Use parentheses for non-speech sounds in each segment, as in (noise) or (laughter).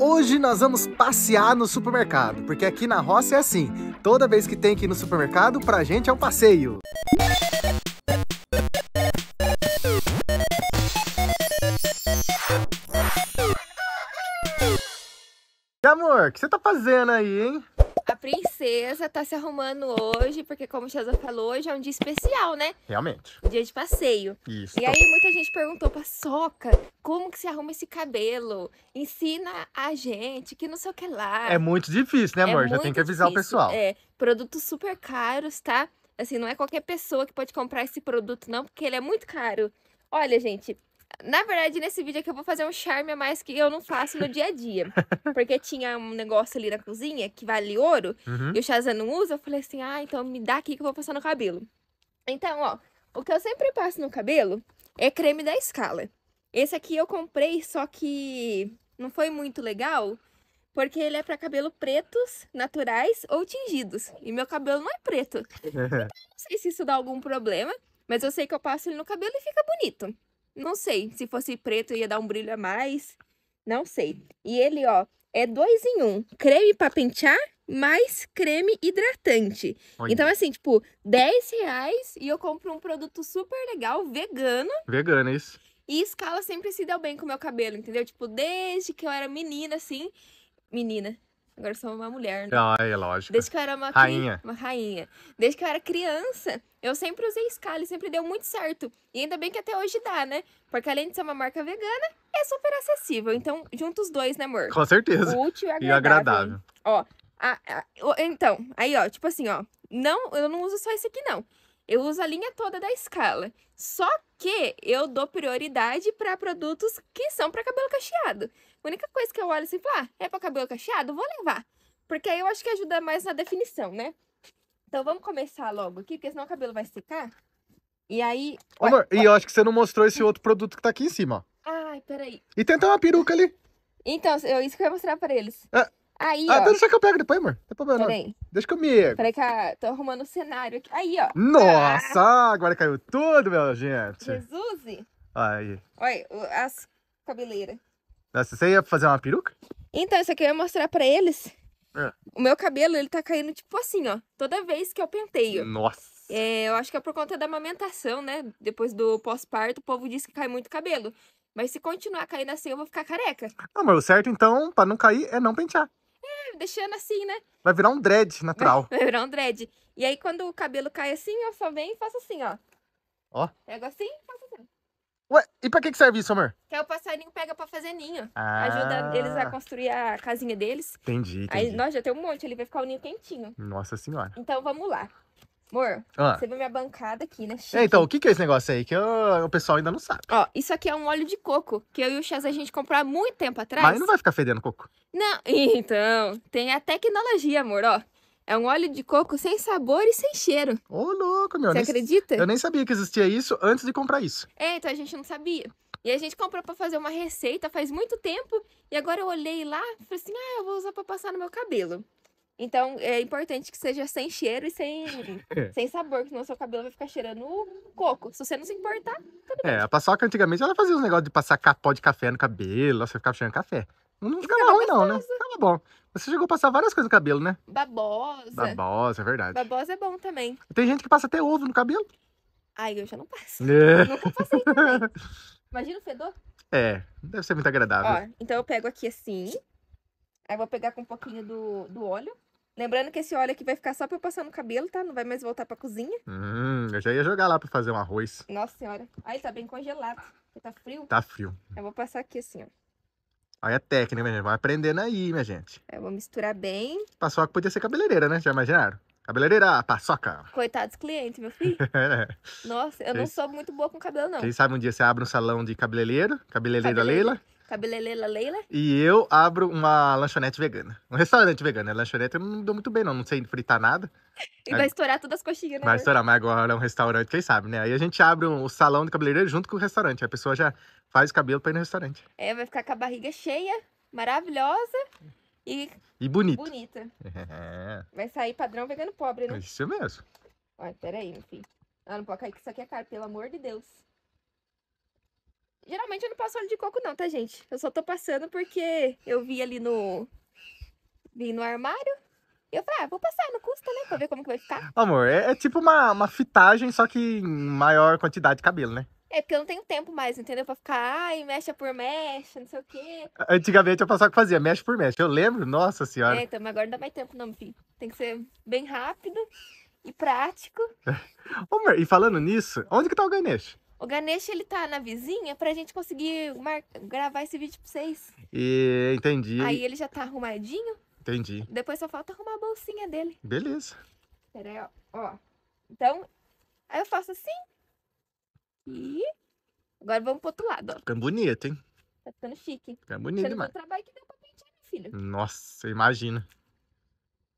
Hoje nós vamos passear no supermercado, porque aqui na roça é assim, toda vez que tem que ir no supermercado, pra gente é um passeio. E amor, o que você tá fazendo aí, hein? a princesa tá se arrumando hoje, porque como o Chazan falou, hoje é um dia especial, né? Realmente. Dia de passeio. Isso. E aí muita gente perguntou, Soca como que se arruma esse cabelo? Ensina a gente, que não sei o que lá. É muito difícil, né, é amor? É Já tem que avisar difícil. o pessoal. É, produtos super caros, tá? Assim, não é qualquer pessoa que pode comprar esse produto, não, porque ele é muito caro. Olha, gente, na verdade, nesse vídeo aqui eu vou fazer um charme a mais que eu não faço no dia a dia. (laughs) Porque tinha um negócio ali na cozinha que vale ouro uhum. e o Shazam não usa. Eu falei assim: ah, então me dá aqui que eu vou passar no cabelo. Então, ó, o que eu sempre passo no cabelo é creme da Scala. Esse aqui eu comprei, só que não foi muito legal, porque ele é para cabelo pretos, naturais ou tingidos. E meu cabelo não é preto. Então, (laughs) não sei se isso dá algum problema, mas eu sei que eu passo ele no cabelo e fica bonito. Não sei. Se fosse preto, ia dar um brilho a mais. Não sei. E ele, ó, é dois em um: creme para pentear, mais creme hidratante. Então, assim, tipo, 10 reais e eu compro um produto super legal, vegano. Vegano, é isso. E escala sempre se deu bem com o meu cabelo, entendeu? Tipo, desde que eu era menina, assim. Menina, Agora sou uma mulher, né? Ah, é lógico. Desde que eu era uma rainha. Uma rainha. Desde que eu era criança, eu sempre usei Scala e sempre deu muito certo. E ainda bem que até hoje dá, né? Porque além de ser uma marca vegana, é super acessível. Então, junta os dois, né, amor? Com certeza. útil e agradável. E agradável. Ó, a, a, então, aí, ó, tipo assim, ó. Não, eu não uso só esse aqui, não. Eu uso a linha toda da escala. Só que eu dou prioridade para produtos que são para cabelo cacheado. A única coisa que eu olho assim, falar, ah, é pra cabelo cacheado? Vou levar. Porque aí eu acho que ajuda mais na definição, né? Então vamos começar logo aqui, porque senão o cabelo vai secar. E aí. Amor, ué, e eu acho que você não mostrou esse outro produto que tá aqui em cima. Ai, peraí. E tem até uma peruca ali. Então, eu, isso que eu ia mostrar pra eles. É. Aí, ah, ó. deixa que eu pego depois, amor. Não problema, Peraí. Deixa comigo. Peraí que eu tô arrumando o um cenário aqui. Aí, ó. Nossa, ah. agora caiu tudo, meu gente. Jesus! Aí. Olha, as cabeleiras. Nossa, você ia fazer uma peruca? Então, isso aqui eu ia mostrar pra eles. É. O meu cabelo, ele tá caindo tipo assim, ó. Toda vez que eu penteio. Nossa. É, eu acho que é por conta da amamentação, né? Depois do pós-parto, o povo diz que cai muito cabelo. Mas se continuar caindo assim, eu vou ficar careca. Não, mas o certo, então, pra não cair, é não pentear. É, deixando assim, né? Vai virar um dread natural. Vai, (laughs) vai virar um dread. E aí, quando o cabelo cai assim, eu só venho e faço assim, ó. Ó. Pego assim e faço Ué, e pra que, que serve isso, amor? Que é o passarinho pega pra fazer ninho. Ah. Ajuda eles a construir a casinha deles. Entendi, entendi. Aí, nós já tem um monte, ele vai ficar o ninho quentinho. Nossa senhora. Então, vamos lá. Amor, ah. você viu minha bancada aqui, né? Chique. É, então, o que, que é esse negócio aí? Que eu, o pessoal ainda não sabe. Ó, isso aqui é um óleo de coco, que eu e o Chaz a gente comprou há muito tempo atrás. Mas não vai ficar fedendo coco. Não, (laughs) então, tem a tecnologia, amor, ó. É um óleo de coco sem sabor e sem cheiro. Ô, oh, louco, meu. Você nem, acredita? Eu nem sabia que existia isso antes de comprar isso. É, então a gente não sabia. E a gente comprou para fazer uma receita faz muito tempo. E agora eu olhei lá e falei assim: ah, eu vou usar para passar no meu cabelo. Então é importante que seja sem cheiro e sem, (laughs) é. sem sabor, que senão seu cabelo vai ficar cheirando coco. Se você não se importar, tudo bem. É, a paçoca antigamente ela fazia os negócios de passar pó de café no cabelo, você ficava cheirando café. Não ficava ruim, não, né? tá bom. Você chegou a passar várias coisas no cabelo, né? Babosa. Babosa, é verdade. Babosa é bom também. Tem gente que passa até ovo no cabelo. Ai, eu já não passo. É. nunca passei também. Imagina o fedor. É, deve ser muito agradável. Ó, então eu pego aqui assim. Aí vou pegar com um pouquinho do, do óleo. Lembrando que esse óleo aqui vai ficar só pra eu passar no cabelo, tá? Não vai mais voltar pra cozinha. Hum, eu já ia jogar lá pra fazer um arroz. Nossa senhora. aí tá bem congelado. Tá frio? Tá frio. Eu vou passar aqui assim, ó. Olha a é técnica, minha gente. Vai aprendendo aí, minha gente. Eu vou misturar bem. Paçoca podia ser cabeleireira, né? Já imaginaram? Cabeleireira, paçoca. Coitados clientes, meu filho. (laughs) é. Nossa, eu Vocês... não sou muito boa com cabelo, não. Quem sabe um dia você abre um salão de cabeleireiro, cabeleireira Leila. Cabelelela Leila. E eu abro uma lanchonete vegana. Um restaurante vegano. A né? lanchonete eu não dou muito bem, não. Não sei fritar nada. E vai Aí... estourar todas as coxinhas, né? Vai estourar, mas agora é um restaurante, quem sabe, né? Aí a gente abre o um salão de cabeleireiro junto com o restaurante. A pessoa já faz o cabelo pra ir no restaurante. É, vai ficar com a barriga cheia, maravilhosa e... E bonita. Bonita. É. Vai sair padrão vegano pobre, né? Isso mesmo. Olha, peraí, enfim. Ah, não pode cair que isso aqui é caro, pelo amor de Deus. Geralmente eu não passo óleo de coco não, tá, gente? Eu só tô passando porque eu vi ali no... Vi no armário. E eu falei, ah, vou passar, não custa, né? Pra ver como que vai ficar. Amor, é, é tipo uma, uma fitagem, só que em maior quantidade de cabelo, né? É porque eu não tenho tempo mais, entendeu? Pra ficar, ai, mecha por mecha, não sei o quê. Antigamente eu passava que fazia, mecha por mecha. Eu lembro, nossa senhora. É, então, mas agora não dá mais tempo, não, filho. Tem que ser bem rápido e prático. (laughs) Ô, amor, e falando nisso, onde que tá o Ganesh? O Ganesh, ele tá na vizinha pra gente conseguir gravar esse vídeo pra vocês. E entendi. Aí ele já tá arrumadinho. Entendi. Depois só falta arrumar a bolsinha dele. Beleza. Pera aí, ó. Então, aí eu faço assim. E agora vamos pro outro lado, ó. Ficando bonito, hein? Tá ficando chique. Ficando bonito demais. trabalho que deu pra pentear, meu filho. Nossa, imagina.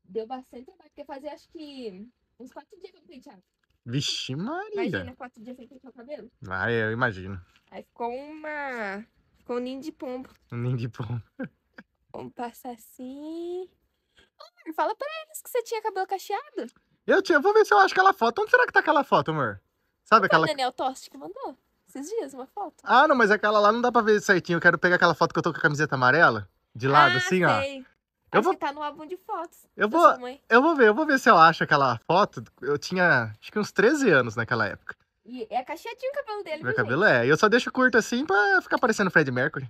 Deu bastante trabalho, porque fazia acho que uns quatro dias pra pentear. Vixe, Maria. Imagina, quatro dias sem pentear o cabelo. Ah, é, eu imagino. Aí ficou uma. Ficou um ninho de pombo. Um ninho de pombo. Vamos passar assim. Amor, fala pra eles que você tinha cabelo cacheado. Eu tinha, vou ver se eu acho aquela foto. Onde será que tá aquela foto, amor? Sabe não aquela. O Daniel Toste que mandou esses dias uma foto. Ah, não, mas aquela lá não dá pra ver certinho. Eu quero pegar aquela foto que eu tô com a camiseta amarela. De lado, ah, assim, sei. ó. Eu vou... tá no álbum de fotos. Eu vou, eu vou ver, eu vou ver se eu acho aquela foto. Eu tinha, acho que uns 13 anos naquela época. E é cacheadinho o cabelo dele, Meu cabelo gente? é. E eu só deixo curto assim pra ficar parecendo Fred Mercury.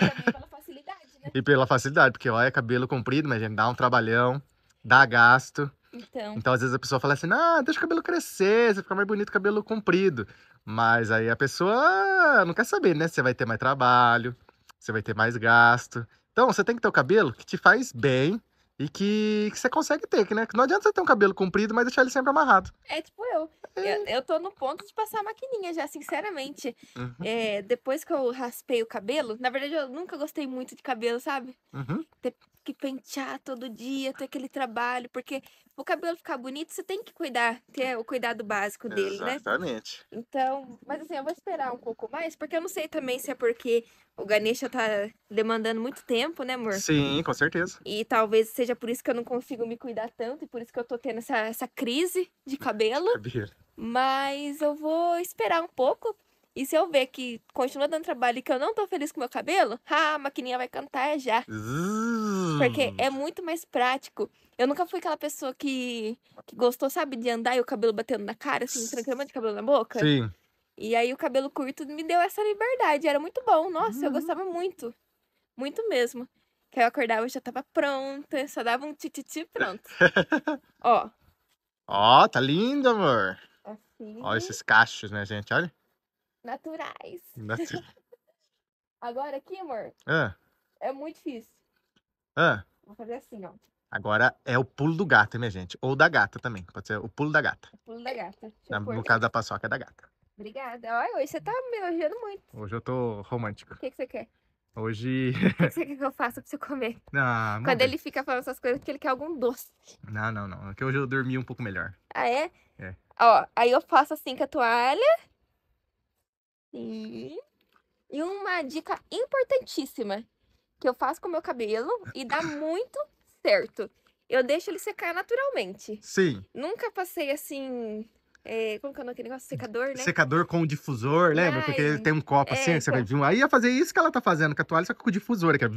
E pela facilidade, né? (laughs) e pela facilidade, porque olha, cabelo comprido, mas dá um trabalhão, dá gasto. Então. então, às vezes a pessoa fala assim, ah, deixa o cabelo crescer, você fica mais bonito cabelo comprido. Mas aí a pessoa não quer saber, né? Você vai ter mais trabalho, você vai ter mais gasto, então, você tem que ter o cabelo que te faz bem e que, que você consegue ter, que, né? Que não adianta você ter um cabelo comprido, mas deixar ele sempre amarrado. É tipo eu. É. Eu, eu tô no ponto de passar a maquininha já, sinceramente. Uhum. É, depois que eu raspei o cabelo, na verdade eu nunca gostei muito de cabelo, sabe? Uhum. Ter que pentear todo dia, ter aquele trabalho, porque o cabelo ficar bonito, você tem que cuidar, ter o cuidado básico dele, Exatamente. né? Exatamente. Então, mas assim, eu vou esperar um pouco mais, porque eu não sei também se é porque o Ganesha tá demandando muito tempo, né, amor? Sim, com certeza. E talvez seja por isso que eu não consigo me cuidar tanto e por isso que eu tô tendo essa, essa crise de cabelo. Cabelo. Mas eu vou esperar um pouco, e se eu ver que continua dando trabalho e que eu não tô feliz com meu cabelo, a maquininha vai cantar já. Porque é muito mais prático. Eu nunca fui aquela pessoa que, que gostou, sabe, de andar e o cabelo batendo na cara, assim, tranquilamente, cabelo na boca. Sim. E aí o cabelo curto me deu essa liberdade. Era muito bom. Nossa, uhum. eu gostava muito. Muito mesmo. Que eu acordava e já tava pronta. Só dava um tititi pronto. (laughs) Ó. Ó, tá lindo, amor. Assim. Ó esses cachos, né, gente? Olha naturais. (laughs) Agora aqui, amor, é muito difícil. Vou fazer assim, ó. Agora é o pulo do gato, minha gente? Ou da gata também. Pode ser o pulo da gata. O pulo da gata. Na- No caso da paçoca é da gata. Obrigada. hoje você tá me elogiando muito. Hoje eu tô romântico. O que, que você quer? Hoje. O que que (laughs) você quer que eu faça pra você comer? Não, Quando ele fica falando essas coisas, é porque ele quer algum doce. Não, não, não. É que hoje eu dormi um pouco melhor. Ah, é? É. Ó, aí eu faço assim com a toalha Sim. E uma dica importantíssima que eu faço com o meu cabelo e dá (laughs) muito certo. Eu deixo ele secar naturalmente. Sim. Nunca passei assim. É, como que é o nome negócio? Secador, né? Secador com difusor, lembra? Ai, Porque ele tem um copo assim, é, assim, você vai então. Aí ia fazer isso que ela tá fazendo com a toalha, só que com o difusor, que é.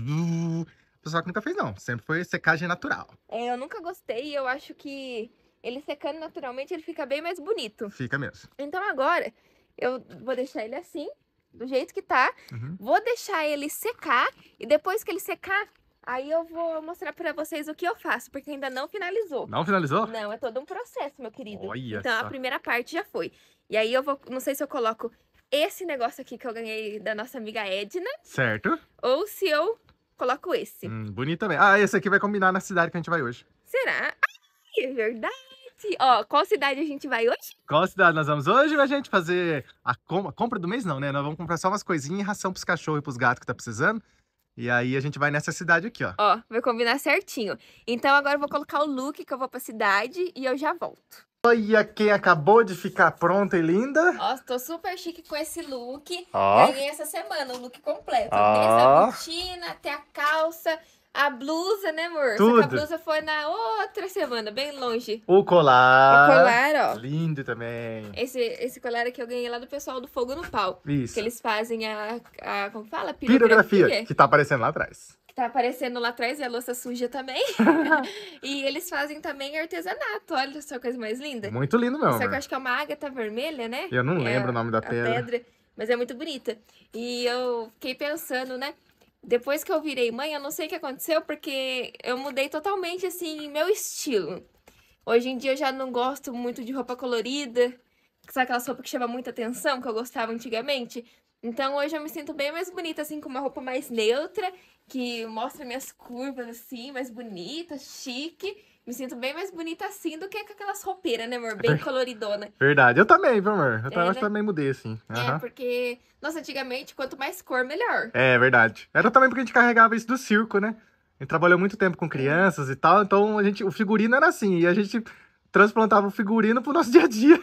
Pessoal que nunca fez, não. Sempre foi secagem natural. É, eu nunca gostei eu acho que ele secando naturalmente, ele fica bem mais bonito. Fica mesmo. Então agora, eu vou deixar ele assim, do jeito que tá. Uhum. Vou deixar ele secar e depois que ele secar, Aí eu vou mostrar para vocês o que eu faço, porque ainda não finalizou. Não finalizou? Não, é todo um processo, meu querido. Olha então essa. a primeira parte já foi. E aí eu vou, não sei se eu coloco esse negócio aqui que eu ganhei da nossa amiga Edna. Certo. Ou se eu coloco esse. Hum, bonito também. Ah, esse aqui vai combinar na cidade que a gente vai hoje. Será? Ai, é verdade ó, qual cidade a gente vai hoje? Qual cidade nós vamos hoje? A gente fazer a com... compra do mês, não, né? Nós vamos comprar só umas coisinhas e ração pros cachorros e pros gatos que tá precisando. E aí a gente vai nessa cidade aqui, ó. Ó, vai combinar certinho. Então agora eu vou colocar o look que eu vou pra cidade e eu já volto. Olha quem acabou de ficar pronta e linda. Ó, tô super chique com esse look. Ó. Ganhei essa semana, o look completo. Ó. Desde a botina até a calça, a blusa, né, amor? Tudo. Só que a blusa foi na outra semana, bem longe. O colar. O colar, ó. Lindo também. Esse, esse colar aqui é eu ganhei lá do pessoal do Fogo no Pau. Isso. Que eles fazem a, a como fala? Pirografia. Que tá aparecendo lá atrás que tá aparecendo lá atrás e a louça suja também. (laughs) (laughs) e eles fazem também artesanato. Olha só coisa mais linda. Muito lindo mesmo. Só que eu acho que é uma ágata vermelha, né? Eu não é lembro a, o nome da pedra. pedra. Mas é muito bonita. E eu fiquei pensando, né? depois que eu virei mãe, eu não sei o que aconteceu, porque eu mudei totalmente, assim, meu estilo. Hoje em dia eu já não gosto muito de roupa colorida, sabe aquelas roupas que chamam muita atenção, que eu gostava antigamente? Então hoje eu me sinto bem mais bonita, assim, com uma roupa mais neutra, que mostra minhas curvas, assim, mais bonita, chique. Me sinto bem mais bonita assim do que com aquelas roupeiras, né, amor? Bem coloridona. Verdade. Eu também, viu, amor? Eu, é, né? também mudei, assim. Uhum. É, porque... Nossa, antigamente, quanto mais cor, melhor. É, verdade. Era também porque a gente carregava isso do circo, né? A gente trabalhou muito tempo com é. crianças e tal, então a gente, o figurino era assim. E a gente transplantava o figurino pro nosso (laughs) dia a dia.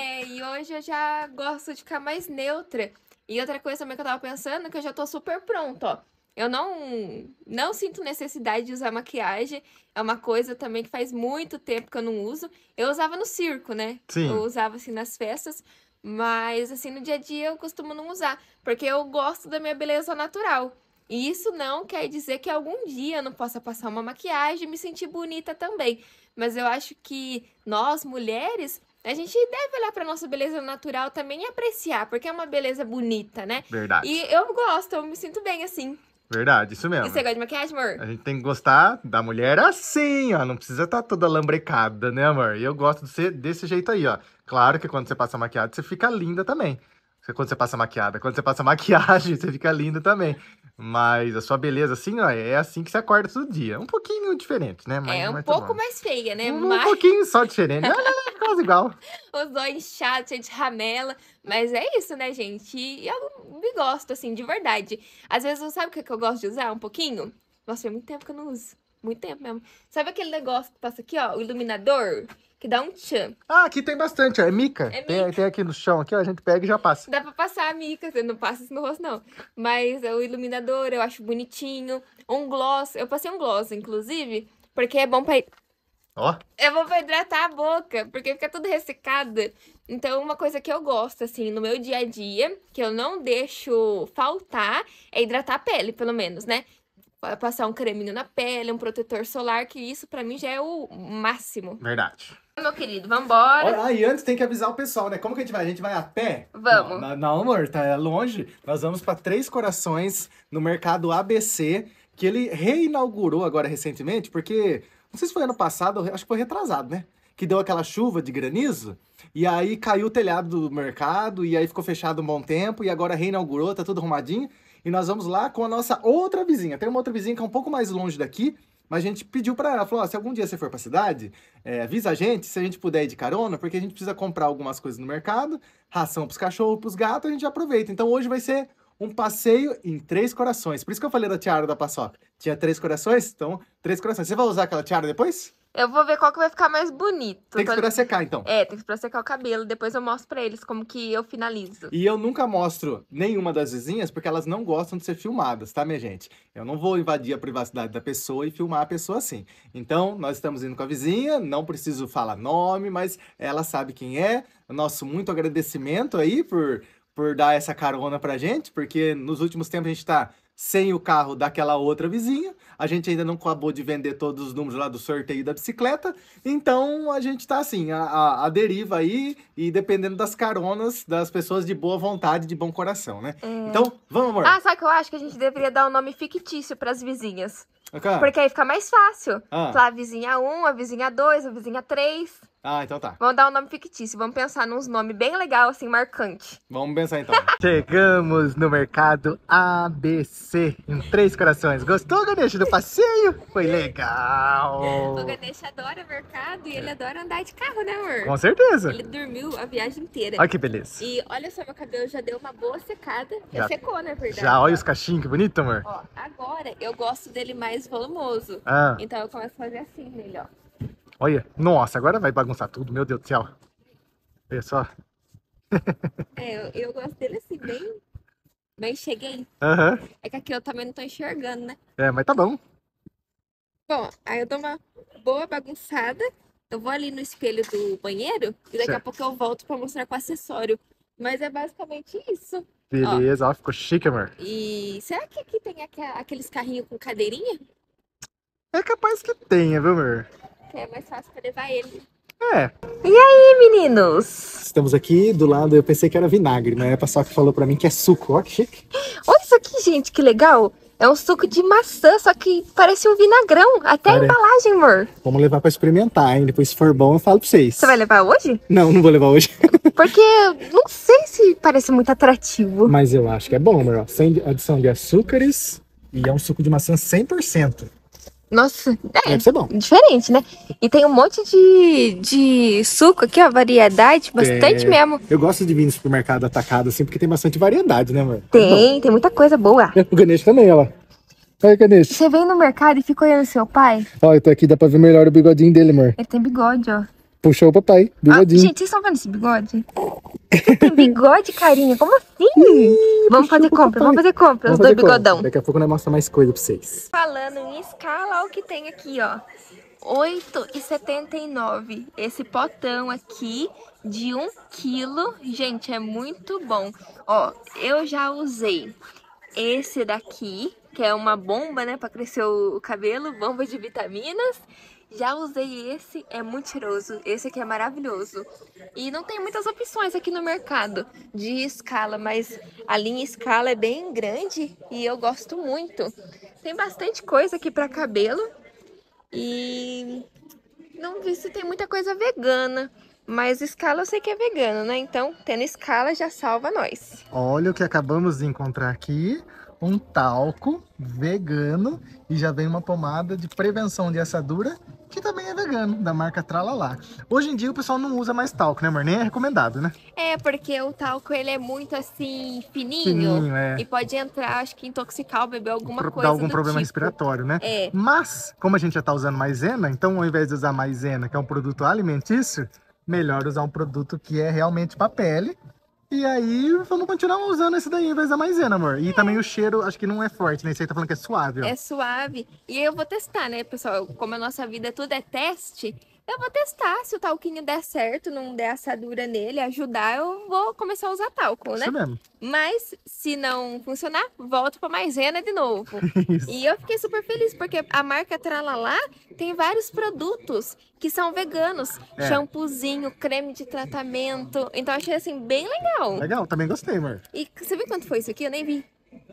É, e hoje eu já gosto de ficar mais neutra. E outra coisa também que eu tava pensando, que eu já tô super pronta, ó. Eu não, não sinto necessidade de usar maquiagem. É uma coisa também que faz muito tempo que eu não uso. Eu usava no circo, né? Sim. Eu usava assim nas festas. Mas assim, no dia a dia eu costumo não usar. Porque eu gosto da minha beleza natural. E isso não quer dizer que algum dia eu não possa passar uma maquiagem e me sentir bonita também. Mas eu acho que nós, mulheres, a gente deve olhar para nossa beleza natural também e apreciar, porque é uma beleza bonita, né? Verdade. E eu gosto, eu me sinto bem assim. Verdade, isso mesmo. E você gosta de maquiagem, amor? A gente tem que gostar da mulher assim, ó. Não precisa estar tá toda lambrecada, né, amor? E eu gosto de ser desse jeito aí, ó. Claro que quando você passa maquiagem, você fica linda também. Quando você passa maquiada, quando você passa (laughs) maquiagem, você fica linda também. Mas a sua beleza, assim, ó, é assim que você acorda todo dia. Um pouquinho diferente, né? Mas é, um é pouco mais feia, né? Um, mas... um pouquinho só diferente. Não, não, não, quase igual. (laughs) Os olhos chatos, cheio de ramela. Mas é isso, né, gente? E eu me gosto, assim, de verdade. Às vezes, sabe o que eu gosto de usar um pouquinho? Nossa, faz muito tempo que eu não uso muito tempo mesmo. Sabe aquele negócio que passa aqui, ó, o iluminador? Que dá um tchan. Ah, aqui tem bastante, ó. É mica. É mica. Tem, tem, aqui no chão, aqui, ó, a gente pega e já passa. Dá pra passar a mica, você não passa isso no rosto, não. Mas é o iluminador, eu acho bonitinho. Um gloss, eu passei um gloss, inclusive, porque é bom pra... Ó. É bom pra hidratar a boca, porque fica tudo ressecada. Então, uma coisa que eu gosto, assim, no meu dia a dia, que eu não deixo faltar, é hidratar a pele, pelo menos, né? passar um creminho na pele, um protetor solar, que isso para mim já é o máximo. Verdade. Meu querido, vambora. Ah, e antes tem que avisar o pessoal, né? Como que a gente vai? A gente vai a pé? Vamos. Não, não amor, tá é longe. Nós vamos para Três Corações, no mercado ABC, que ele reinaugurou agora recentemente, porque, não sei se foi ano passado, acho que foi retrasado, né? Que deu aquela chuva de granizo. E aí caiu o telhado do mercado, e aí ficou fechado um bom tempo, e agora reinaugurou, tá tudo arrumadinho. E nós vamos lá com a nossa outra vizinha. Tem uma outra vizinha que é um pouco mais longe daqui, mas a gente pediu para ela, falou, oh, se algum dia você for para a cidade, é, avisa a gente, se a gente puder ir de carona, porque a gente precisa comprar algumas coisas no mercado, ração para os cachorros, para os gatos, a gente aproveita. Então hoje vai ser um passeio em três corações. Por isso que eu falei da tiara da paçoca. Tinha três corações, então três corações. Você vai usar aquela tiara depois? Eu vou ver qual que vai ficar mais bonito. Tem que tá? esperar secar, então. É, tem que esperar secar o cabelo. Depois eu mostro pra eles como que eu finalizo. E eu nunca mostro nenhuma das vizinhas, porque elas não gostam de ser filmadas, tá, minha gente? Eu não vou invadir a privacidade da pessoa e filmar a pessoa assim. Então, nós estamos indo com a vizinha, não preciso falar nome, mas ela sabe quem é. Nosso muito agradecimento aí por, por dar essa carona pra gente, porque nos últimos tempos a gente tá sem o carro daquela outra vizinha. A gente ainda não acabou de vender todos os números lá do sorteio da bicicleta. Então a gente tá assim, a, a, a deriva aí e dependendo das caronas das pessoas de boa vontade, de bom coração, né? Hum. Então, vamos, amor. Ah, só que eu acho que a gente deveria dar um nome fictício para as vizinhas. Okay. É? Porque aí fica mais fácil. Ah. Lá, a vizinha 1, a vizinha 2, a vizinha 3. Ah, então tá. Vamos dar um nome fictício. Vamos pensar nos nomes bem legal, assim, marcante. Vamos pensar então. (laughs) Chegamos no mercado ABC. Em três corações. Gostou, Ganesha, do passeio? Foi legal. O Ganesha adora mercado e ele é. adora andar de carro, né, amor? Com certeza. Ele dormiu a viagem inteira. Olha que beleza. E olha só, meu cabelo já deu uma boa secada. Já, secou, né, verdade? Já, olha os cachinhos, que bonito, amor. Ó, agora eu gosto dele mais volumoso. Ah. Então eu começo a fazer assim nele, ó. Olha, nossa, agora vai bagunçar tudo, meu Deus do céu. Olha só. (laughs) é, eu, eu gosto dele assim, bem, bem cheguei. Uhum. É que aqui eu também não tô enxergando, né? É, mas tá bom. Bom, aí eu dou uma boa bagunçada, eu vou ali no espelho do banheiro e daqui certo. a pouco eu volto pra mostrar com o acessório. Mas é basicamente isso. Beleza, ó, ó ficou chique, amor. E será que aqui tem aqueles carrinhos com cadeirinha? É capaz que tenha, viu, amor? é mais fácil pra levar ele. É. E aí, meninos? Estamos aqui do lado, eu pensei que era vinagre, né? A pessoa que falou pra mim que é suco, ó que chique. Olha isso aqui, gente, que legal. É um suco de maçã, só que parece um vinagrão. Até a embalagem, amor. Vamos levar pra experimentar, hein? Depois se for bom eu falo pra vocês. Você vai levar hoje? Não, não vou levar hoje. (laughs) Porque não sei se parece muito atrativo. Mas eu acho que é bom, amor. Sem adição de açúcares e é um suco de maçã 100%. Nossa, é, deve ser bom. Diferente, né? E tem um monte de, de suco aqui, ó, variedade, bastante é, mesmo. Eu gosto de vir no supermercado atacado, assim, porque tem bastante variedade, né, mãe? Tem, tem muita coisa boa. O Ganesh também, olha lá. Ganesh. Você vem no mercado e ficou olhando seu pai? Ó, eu tô aqui, dá pra ver melhor o bigodinho dele, amor. Ele tem bigode, ó. Puxou o papai, bigodinho. Ah, gente, vocês estão vendo esse bigode? tem bigode, carinha? Como assim? Ih, vamos, fazer compra, vamos fazer compra, vamos fazer compra, os dois bigodão. Daqui a pouco nós mostra mais coisa pra vocês. Falando em escala, o que tem aqui, ó. 8,79 esse potão aqui de 1 quilo. Gente, é muito bom. Ó, eu já usei esse daqui, que é uma bomba, né, pra crescer o cabelo, bomba de vitaminas. Já usei esse, é muito cheiroso. Esse aqui é maravilhoso. E não tem muitas opções aqui no mercado de escala, mas a linha escala é bem grande e eu gosto muito. Tem bastante coisa aqui para cabelo e não vi se tem muita coisa vegana. Mas escala eu sei que é vegano, né? Então, tendo escala já salva nós. Olha o que acabamos de encontrar aqui. Um talco vegano e já vem uma pomada de prevenção de assadura que também é vegano, da marca Tralalá. Hoje em dia o pessoal não usa mais talco, né, amor? Nem é recomendado, né? É, porque o talco ele é muito assim, fininho. fininho é. E pode entrar, acho que intoxicar o bebê, alguma Pro, coisa. Dar algum problema tipo. respiratório, né? É. Mas, como a gente já tá usando maisena, então ao invés de usar maisena, que é um produto alimentício, melhor usar um produto que é realmente para pele e aí, vamos continuar usando esse daí em vez da maisena, amor. E é. também o cheiro, acho que não é forte, né? Você tá falando que é suave, ó. É suave. E eu vou testar, né, pessoal? Como a nossa vida é tudo é teste, eu vou testar se o talquinho der certo, não der assadura nele, ajudar, eu vou começar a usar talco, né? Isso mesmo. Mas se não funcionar, volto para maisena de novo. (laughs) Isso. E eu fiquei super feliz porque a marca Tralalá tem vários produtos que são veganos, é. shampoozinho, creme de tratamento. Então achei assim bem legal. Legal, também gostei, Mar. E você viu quanto foi isso aqui? Eu nem vi.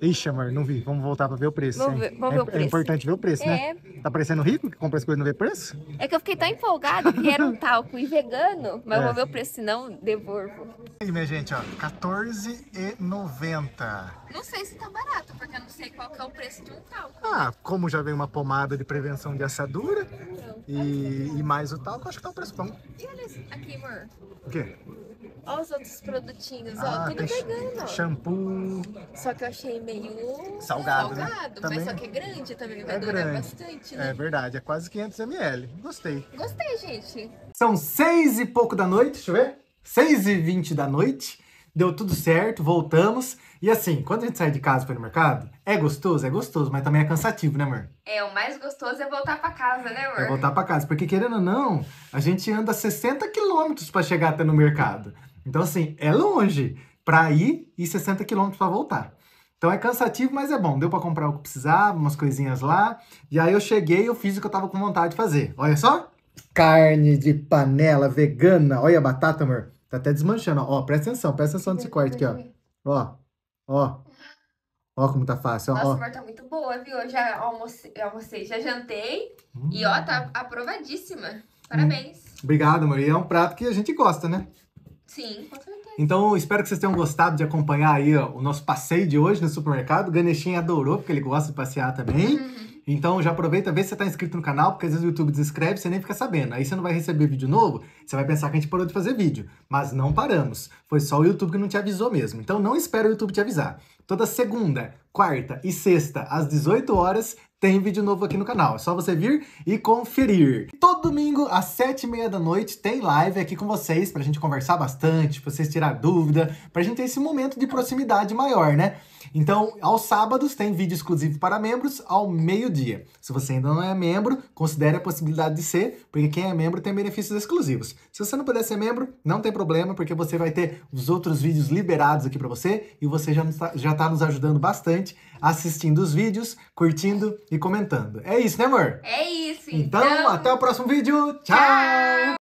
Ixi, amor, não vi. Vamos voltar pra ver o preço. Vamos ver, vamos é, ver o é preço. É importante ver o preço, né? é. né? Tá parecendo rico que compra as coisas e não vê preço? É que eu fiquei tão empolgado que era um talco e vegano, mas é. eu vou é. ver o preço, senão devolvo. E aí, minha gente, ó, R$14,90. Não sei se tá barato, porque eu não sei qual é o preço de um talco. Ah, como já vem uma pomada de prevenção de assadura e, e, mais o talco, acho que tá um preço bom. E olha aqui, amor. O quê? Olha os outros produtinhos, ah, ó, tudo vegano. Shampoo. Só que eu achei meio salgado, né? salgado né? mas também... só que é grande também, é vai é durar grande. bastante, né? É verdade, é quase 500 ml. Gostei. Gostei, gente. São seis e pouco da noite, deixa eu ver. Seis e vinte da noite. Deu tudo certo, voltamos. E assim, quando a gente sai de casa para o mercado, é gostoso, é gostoso, mas também é cansativo, né, amor? É, o mais gostoso é voltar para casa, né, amor? É voltar para casa, porque querendo ou não, a gente anda 60 quilômetros para chegar até no mercado. Então, assim, é longe para ir e 60 quilômetros para voltar. Então é cansativo, mas é bom. Deu para comprar o que precisava, umas coisinhas lá. E aí eu cheguei, eu fiz o que eu tava com vontade de fazer. Olha só! Carne de panela vegana. Olha a batata, amor. Tá até desmanchando. Ó, ó presta atenção, presta atenção nesse corte aqui, ó. Ó, ó. Ó como tá fácil, ó. Nossa, ó. amor, tá muito boa, viu? Eu já almocei, almocei já jantei. Hum. E ó, hum. tá aprovadíssima. Hum. Parabéns. Hum. Obrigado, amor. E é um prato que a gente gosta, né? Sim, com certeza. Então, espero que vocês tenham gostado de acompanhar aí ó, o nosso passeio de hoje no supermercado. O Ganeshin adorou, porque ele gosta de passear também. Uhum. Então já aproveita, vê se você está inscrito no canal, porque às vezes o YouTube desinscreve, você nem fica sabendo. Aí você não vai receber vídeo novo, você vai pensar que a gente parou de fazer vídeo. Mas não paramos. Foi só o YouTube que não te avisou mesmo. Então não espera o YouTube te avisar. Toda segunda, quarta e sexta, às 18 horas, tem vídeo novo aqui no canal. É só você vir e conferir. Todo domingo, às sete e meia da noite, tem live aqui com vocês pra gente conversar bastante, pra vocês tirar dúvida, pra gente ter esse momento de proximidade maior, né? Então, aos sábados tem vídeo exclusivo para membros ao meio-dia. Se você ainda não é membro, considere a possibilidade de ser, porque quem é membro tem benefícios exclusivos. Se você não puder ser membro, não tem problema, porque você vai ter os outros vídeos liberados aqui para você e você já está já tá nos ajudando bastante assistindo os vídeos, curtindo e comentando. É isso, né, amor? É isso. Então, então até o próximo vídeo. Tchau! tchau.